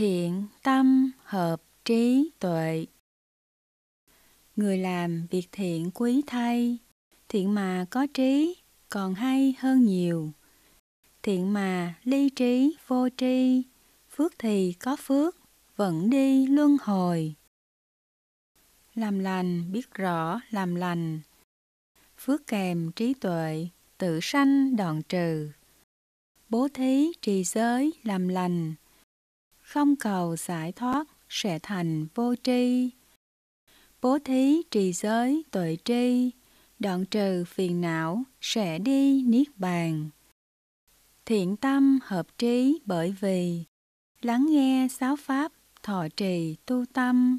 thiện tâm hợp trí tuệ người làm việc thiện quý thay thiện mà có trí còn hay hơn nhiều thiện mà ly trí vô tri phước thì có phước vẫn đi luân hồi làm lành biết rõ làm lành phước kèm trí tuệ tự sanh đoạn trừ bố thí trì giới làm lành không cầu giải thoát sẽ thành vô tri. Bố thí trì giới tuệ tri, đoạn trừ phiền não sẽ đi niết bàn. Thiện tâm hợp trí bởi vì lắng nghe sáu pháp thọ trì tu tâm.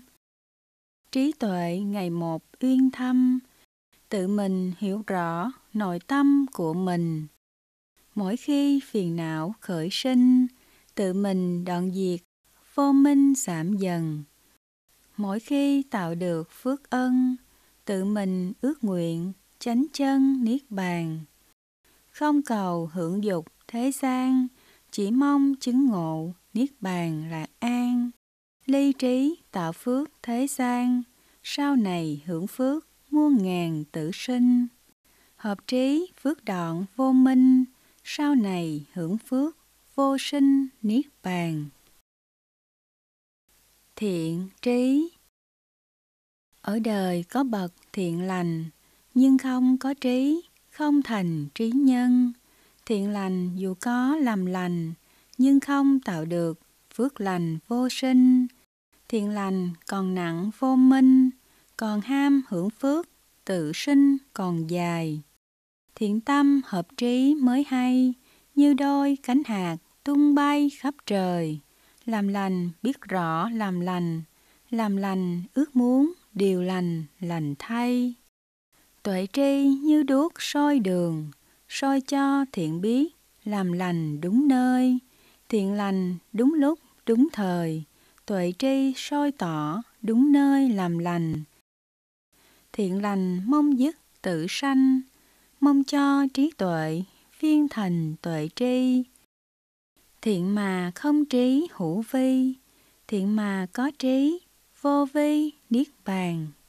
Trí tuệ ngày một uyên thâm, tự mình hiểu rõ nội tâm của mình. Mỗi khi phiền não khởi sinh, tự mình đoạn diệt, vô minh giảm dần. Mỗi khi tạo được phước ân, tự mình ước nguyện, chánh chân niết bàn. Không cầu hưởng dục thế gian, chỉ mong chứng ngộ niết bàn lạc an. Ly trí tạo phước thế gian, sau này hưởng phước muôn ngàn tử sinh. Hợp trí phước đoạn vô minh, sau này hưởng phước vô sinh niết bàn thiện trí ở đời có bậc thiện lành nhưng không có trí không thành trí nhân thiện lành dù có làm lành nhưng không tạo được phước lành vô sinh thiện lành còn nặng vô minh còn ham hưởng phước tự sinh còn dài thiện tâm hợp trí mới hay như đôi cánh hạt tung bay khắp trời. Làm lành biết rõ làm lành, làm lành ước muốn điều lành lành thay. Tuệ tri như đuốc soi đường, soi cho thiện biết, làm lành đúng nơi, thiện lành đúng lúc, đúng thời, tuệ tri soi tỏ đúng nơi làm lành. Thiện lành mong dứt tự sanh, mong cho trí tuệ viên thành tuệ tri thiện mà không trí hữu vi thiện mà có trí vô vi niết bàn